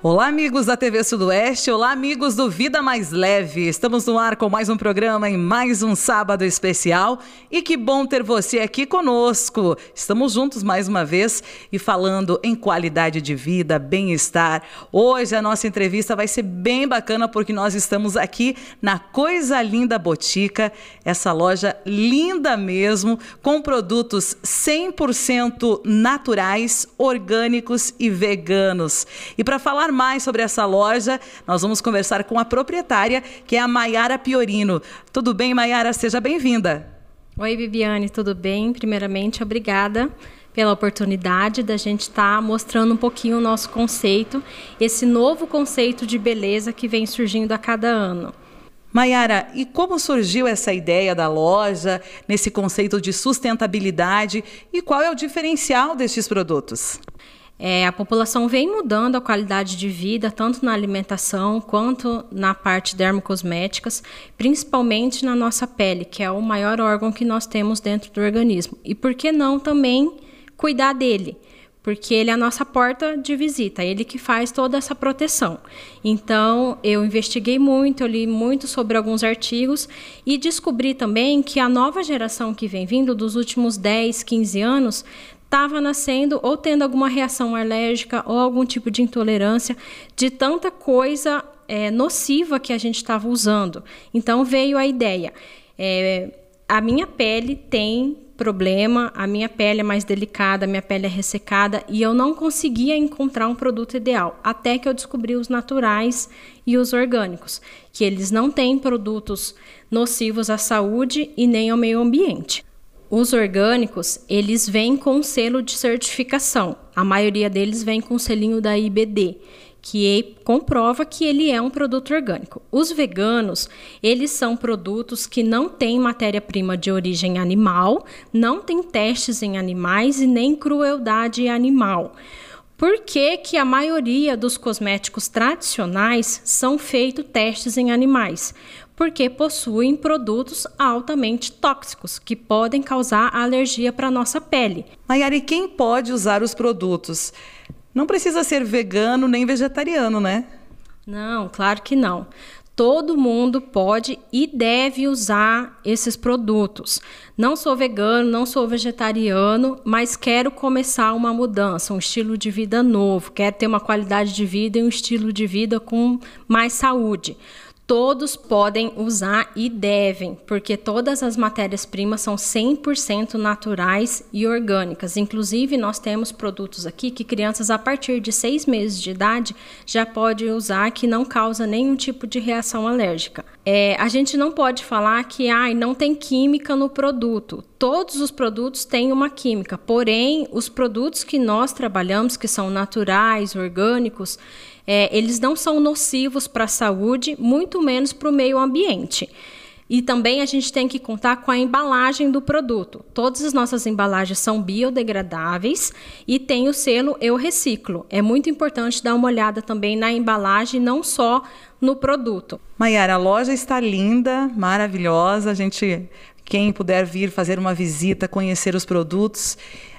Olá, amigos da TV Sudoeste, olá, amigos do Vida Mais Leve. Estamos no ar com mais um programa em mais um sábado especial e que bom ter você aqui conosco. Estamos juntos mais uma vez e falando em qualidade de vida, bem-estar. Hoje a nossa entrevista vai ser bem bacana porque nós estamos aqui na Coisa Linda Botica, essa loja linda mesmo, com produtos 100% naturais, orgânicos e veganos. E para falar falar mais sobre essa loja, nós vamos conversar com a proprietária, que é a Maiara Piorino. Tudo bem, Maiara? Seja bem-vinda. Oi, Viviane, tudo bem? Primeiramente, obrigada pela oportunidade da gente estar tá mostrando um pouquinho o nosso conceito, esse novo conceito de beleza que vem surgindo a cada ano. Mayara, e como surgiu essa ideia da loja, nesse conceito de sustentabilidade e qual é o diferencial destes produtos? É, a população vem mudando a qualidade de vida, tanto na alimentação quanto na parte dermocosméticas, principalmente na nossa pele, que é o maior órgão que nós temos dentro do organismo. E por que não também cuidar dele? Porque ele é a nossa porta de visita, ele que faz toda essa proteção. Então, eu investiguei muito, eu li muito sobre alguns artigos e descobri também que a nova geração que vem vindo dos últimos 10, 15 anos estava nascendo ou tendo alguma reação alérgica ou algum tipo de intolerância de tanta coisa é, nociva que a gente estava usando. Então veio a ideia: é, a minha pele tem problema, a minha pele é mais delicada, a minha pele é ressecada e eu não conseguia encontrar um produto ideal, até que eu descobri os naturais e os orgânicos, que eles não têm produtos nocivos à saúde e nem ao meio ambiente os orgânicos, eles vêm com selo de certificação. A maioria deles vem com o selinho da IBD, que é, comprova que ele é um produto orgânico. Os veganos, eles são produtos que não têm matéria-prima de origem animal, não tem testes em animais e nem crueldade animal. Por que, que a maioria dos cosméticos tradicionais são feitos testes em animais? porque possuem produtos altamente tóxicos que podem causar alergia para nossa pele. Maiara, quem pode usar os produtos? Não precisa ser vegano nem vegetariano, né? Não, claro que não. Todo mundo pode e deve usar esses produtos. Não sou vegano, não sou vegetariano, mas quero começar uma mudança, um estilo de vida novo, quero ter uma qualidade de vida e um estilo de vida com mais saúde todos podem usar e devem, porque todas as matérias-primas são 100% naturais e orgânicas. Inclusive, nós temos produtos aqui que crianças a partir de seis meses de idade já podem usar, que não causa nenhum tipo de reação alérgica. É, a gente não pode falar que ah, não tem química no produto. Todos os produtos têm uma química, porém, os produtos que nós trabalhamos, que são naturais, orgânicos, é, eles não são nocivos para a saúde, muito menos para o meio ambiente. E também a gente tem que contar com a embalagem do produto. Todas as nossas embalagens são biodegradáveis e tem o selo Eu Reciclo. É muito importante dar uma olhada também na embalagem, não só no produto. Maiara, a loja está linda, maravilhosa. A gente quem puder vir fazer uma visita, conhecer os produtos.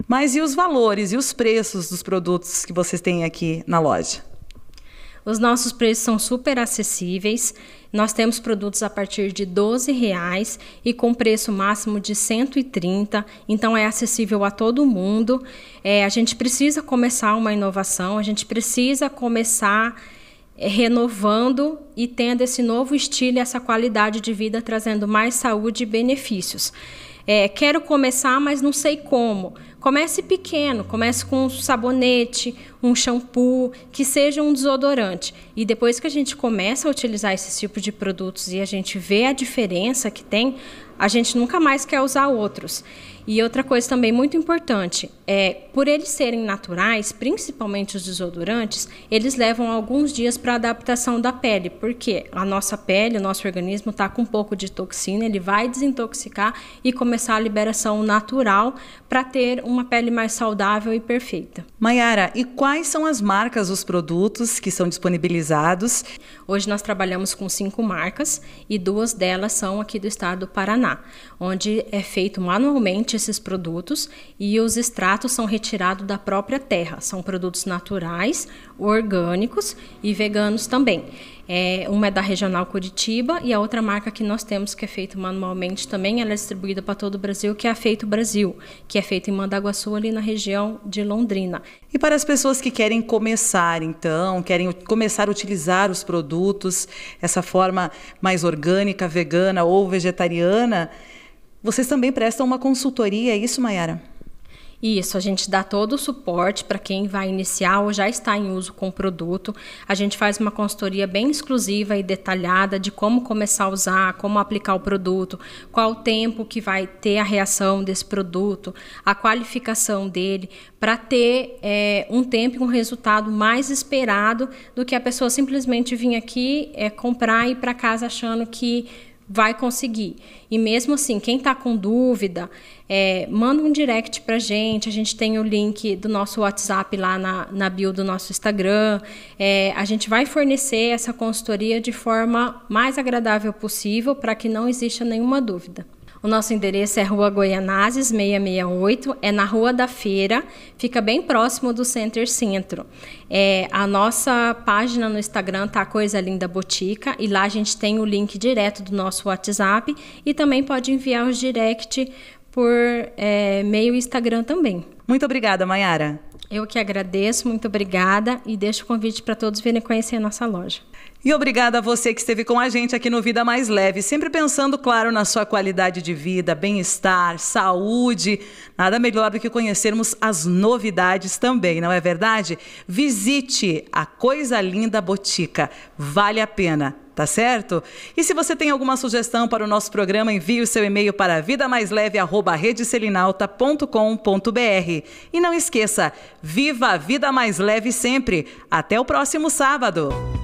Mas e os valores e os preços dos produtos que vocês têm aqui na loja? Os nossos preços são super acessíveis. Nós temos produtos a partir de 12 reais e com preço máximo de 130, então é acessível a todo mundo. É, a gente precisa começar uma inovação, a gente precisa começar é, renovando e tendo esse novo estilo, e essa qualidade de vida, trazendo mais saúde e benefícios. É, quero começar, mas não sei como. Comece pequeno, comece com um sabonete, um shampoo, que seja um desodorante. E depois que a gente começa a utilizar esses tipos de produtos e a gente vê a diferença que tem, a gente nunca mais quer usar outros. E outra coisa também muito importante é, por eles serem naturais, principalmente os desodorantes, eles levam alguns dias para adaptação da pele, porque a nossa pele, o nosso organismo está com um pouco de toxina, ele vai desintoxicar e começar a liberação natural para ter uma pele mais saudável e perfeita. Mayara, e quais são as marcas dos produtos que são disponibilizados? Hoje nós trabalhamos com cinco marcas e duas delas são aqui do estado do Paraná onde é feito manualmente esses produtos e os extratos são retirados da própria terra. São produtos naturais, orgânicos e veganos também. É, uma é da Regional Curitiba e a outra marca que nós temos que é feito manualmente também, ela é distribuída para todo o Brasil, que é a Feito Brasil, que é feita em Mandaguaçu, ali na região de Londrina. E para as pessoas que querem começar, então, querem começar a utilizar os produtos, essa forma mais orgânica, vegana ou vegetariana, vocês também prestam uma consultoria, é isso, Mayara? Isso, a gente dá todo o suporte para quem vai iniciar ou já está em uso com o produto. A gente faz uma consultoria bem exclusiva e detalhada de como começar a usar, como aplicar o produto, qual o tempo que vai ter a reação desse produto, a qualificação dele, para ter é, um tempo e um resultado mais esperado do que a pessoa simplesmente vir aqui é, comprar e ir para casa achando que vai conseguir. E mesmo assim, quem está com dúvida, é, manda um direct para a gente. A gente tem o link do nosso WhatsApp lá na, na bio do nosso Instagram. É, a gente vai fornecer essa consultoria de forma mais agradável possível para que não exista nenhuma dúvida. O nosso endereço é Rua Goianazes 668, é na Rua da Feira, fica bem próximo do Center Centro. É, a nossa página no Instagram tá Coisa Linda Botica e lá a gente tem o link direto do nosso WhatsApp e também pode enviar os direct por é, meio Instagram também. Muito obrigada, Mayara. Eu que agradeço, muito obrigada e deixo o convite para todos virem conhecer a nossa loja. E obrigada a você que esteve com a gente aqui no Vida Mais Leve, sempre pensando, claro, na sua qualidade de vida, bem-estar, saúde. Nada melhor do que conhecermos as novidades também, não é verdade? Visite a Coisa Linda Botica. Vale a pena tá certo? E se você tem alguma sugestão para o nosso programa, envie o seu e-mail para vidamaisleve@redeselinalta.com.br. E não esqueça, viva a vida mais leve sempre. Até o próximo sábado.